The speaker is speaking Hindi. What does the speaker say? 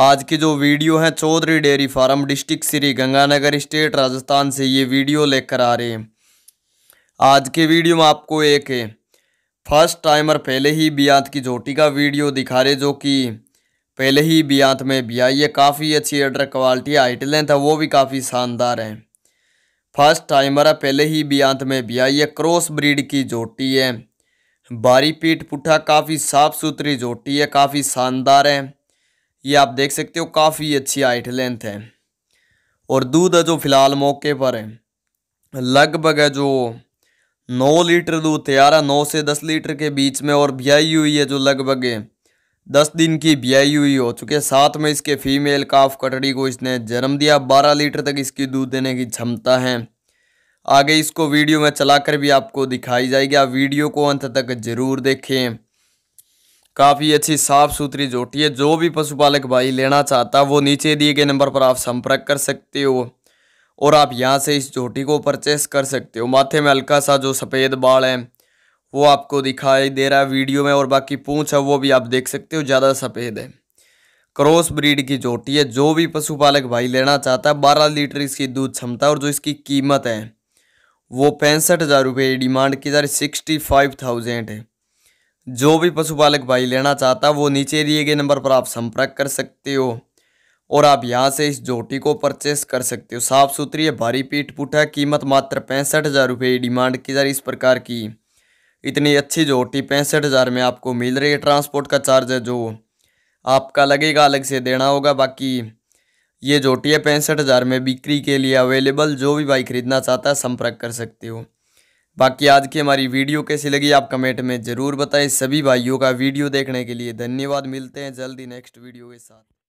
आज की जो वीडियो है Chaudhary dairy farm district Shri Ganganagar state Rajasthan से ये वीडियो लेकर आ रहे हैं आज के वीडियो में आपको एक फर्स्ट टाइमर पहले ही बियांत की झोटी का वीडियो दिखा रहे जो कि पहले ही बियांत में भी आई है काफ़ी अच्छी एडर क्वालिटी हाइट लेंथ वो भी काफ़ी शानदार है फर्स्ट टाइमर है पहले ही बियांत में भी आई है क्रॉस ब्रीड की झोटी है बारी पीठ पुठा काफ़ी साफ सुथरी झोटी है काफ़ी शानदार है ये आप देख सकते हो काफ़ी अच्छी हाइट लेंथ है और दूध है जो फिलहाल मौके पर है लगभग है जो नौ लीटर दूध तैयार है नौ से दस लीटर के बीच में और ब्याई हुई है जो लगभग दस दिन की ब्याई हुई हो चुकी है साथ में इसके फीमेल काफ कटड़ी को इसने जन्म दिया बारह लीटर तक इसकी दूध देने की क्षमता है आगे इसको वीडियो में चलाकर भी आपको दिखाई जाएगी आप वीडियो को अंत तक ज़रूर देखें काफ़ी अच्छी साफ सुथरी झोटी है जो भी पशुपालक भाई लेना चाहता है वो नीचे दिए गए नंबर पर आप संपर्क कर सकते हो और आप यहाँ से इस झोटी को परचेस कर सकते हो माथे में हल्का सा जो सफ़ेद बाल है वो आपको दिखाई दे रहा है वीडियो में और बाकी पूँछ है वो भी आप देख सकते हो ज़्यादा सफ़ेद है क्रॉस ब्रीड की जोटी है जो भी पशुपालक भाई लेना चाहता है बारह लीटर इसकी दूध क्षमता और जो इसकी कीमत है वो पैंसठ हज़ार रुपये डिमांड की जा रही सिक्सटी फाइव थाउजेंड है जो भी पशुपालक भाई लेना चाहता वो नीचे दिए गए नंबर पर आप संपर्क कर सकते हो और आप यहाँ से इस जोटी को परचेस कर सकते हो साफ सुथरी है भारी पीठ पुठा कीमत मात्र पैंसठ हज़ार रुपये डिमांड की जा रही इस प्रकार की इतनी अच्छी जोटी पैंसठ हज़ार में आपको मिल रही है ट्रांसपोर्ट का चार्ज है जो आपका लगेगा अलग से देना होगा बाकी ये जोटी है पैंसठ हज़ार में बिक्री के लिए अवेलेबल जो भी भाई खरीदना चाहता है संपर्क कर सकते हो बाकी आज की हमारी वीडियो कैसी लगी आप कमेंट में ज़रूर बताएं सभी भाइयों का वीडियो देखने के लिए धन्यवाद मिलते हैं जल्दी नेक्स्ट वीडियो के साथ